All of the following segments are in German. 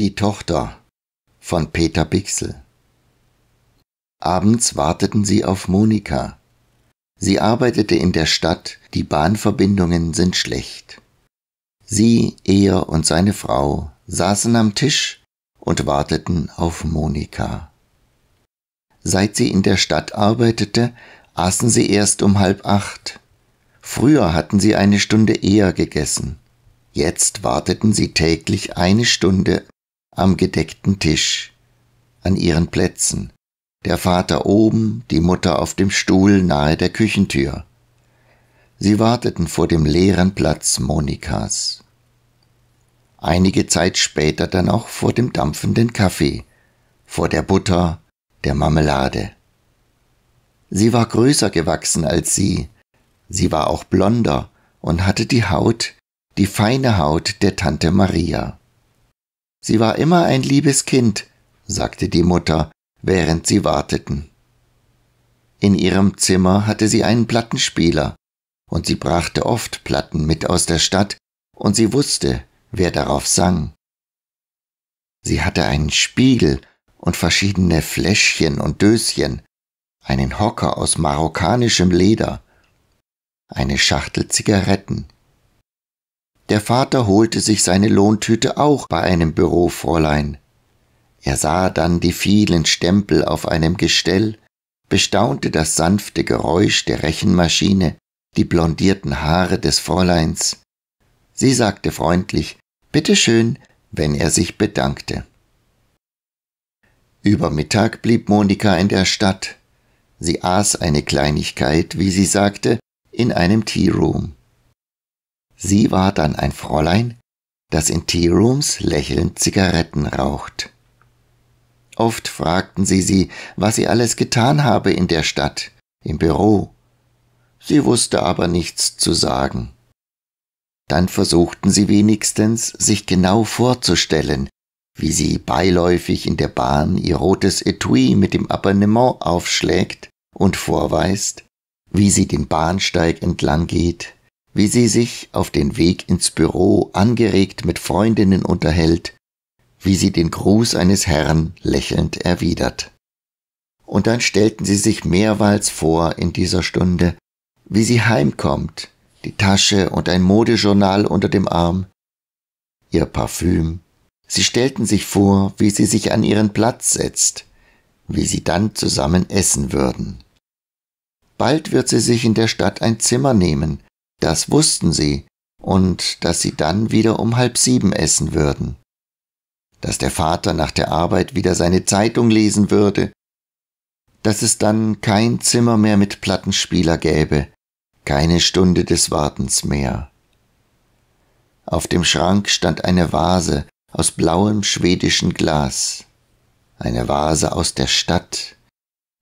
Die Tochter von Peter Bixel. Abends warteten sie auf Monika. Sie arbeitete in der Stadt, die Bahnverbindungen sind schlecht. Sie, er und seine Frau saßen am Tisch und warteten auf Monika. Seit sie in der Stadt arbeitete, aßen sie erst um halb acht. Früher hatten sie eine Stunde eher gegessen. Jetzt warteten sie täglich eine Stunde am gedeckten Tisch, an ihren Plätzen, der Vater oben, die Mutter auf dem Stuhl nahe der Küchentür. Sie warteten vor dem leeren Platz Monikas. Einige Zeit später dann auch vor dem dampfenden Kaffee, vor der Butter, der Marmelade. Sie war größer gewachsen als sie, sie war auch blonder und hatte die Haut, die feine Haut der Tante Maria. Sie war immer ein liebes Kind, sagte die Mutter, während sie warteten. In ihrem Zimmer hatte sie einen Plattenspieler, und sie brachte oft Platten mit aus der Stadt, und sie wusste, wer darauf sang. Sie hatte einen Spiegel und verschiedene Fläschchen und Döschen, einen Hocker aus marokkanischem Leder, eine Schachtel Zigaretten der Vater holte sich seine Lohntüte auch bei einem Bürofräulein. Er sah dann die vielen Stempel auf einem Gestell, bestaunte das sanfte Geräusch der Rechenmaschine, die blondierten Haare des Fräuleins. Sie sagte freundlich Bitteschön, wenn er sich bedankte. Über Mittag blieb Monika in der Stadt. Sie aß eine Kleinigkeit, wie sie sagte, in einem Tea Room. Sie war dann ein Fräulein, das in Tearooms lächelnd Zigaretten raucht. Oft fragten sie sie, was sie alles getan habe in der Stadt, im Büro. Sie wusste aber nichts zu sagen. Dann versuchten sie wenigstens, sich genau vorzustellen, wie sie beiläufig in der Bahn ihr rotes Etui mit dem Abonnement aufschlägt und vorweist, wie sie den Bahnsteig entlang geht, wie sie sich auf den Weg ins Büro angeregt mit Freundinnen unterhält, wie sie den Gruß eines Herrn lächelnd erwidert. Und dann stellten sie sich mehrmals vor in dieser Stunde, wie sie heimkommt, die Tasche und ein Modejournal unter dem Arm, ihr Parfüm. Sie stellten sich vor, wie sie sich an ihren Platz setzt, wie sie dann zusammen essen würden. Bald wird sie sich in der Stadt ein Zimmer nehmen, das wussten sie und dass sie dann wieder um halb sieben essen würden. Dass der Vater nach der Arbeit wieder seine Zeitung lesen würde. Dass es dann kein Zimmer mehr mit Plattenspieler gäbe. Keine Stunde des Wartens mehr. Auf dem Schrank stand eine Vase aus blauem schwedischen Glas. Eine Vase aus der Stadt.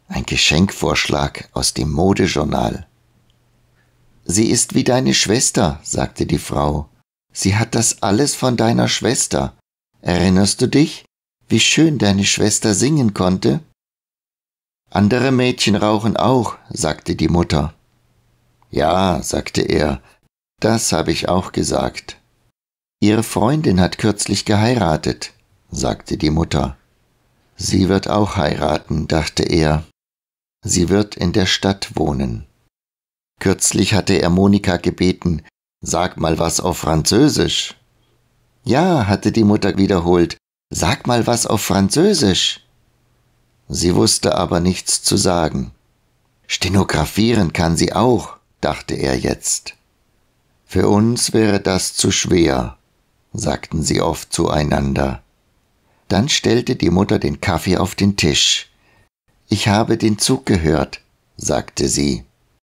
Ein Geschenkvorschlag aus dem Modejournal. Sie ist wie deine Schwester, sagte die Frau. Sie hat das alles von deiner Schwester. Erinnerst du dich, wie schön deine Schwester singen konnte? Andere Mädchen rauchen auch, sagte die Mutter. Ja, sagte er, das habe ich auch gesagt. Ihre Freundin hat kürzlich geheiratet, sagte die Mutter. Sie wird auch heiraten, dachte er. Sie wird in der Stadt wohnen. Kürzlich hatte er Monika gebeten, sag mal was auf Französisch. Ja, hatte die Mutter wiederholt, sag mal was auf Französisch. Sie wusste aber nichts zu sagen. Stenografieren kann sie auch, dachte er jetzt. Für uns wäre das zu schwer, sagten sie oft zueinander. Dann stellte die Mutter den Kaffee auf den Tisch. Ich habe den Zug gehört, sagte sie.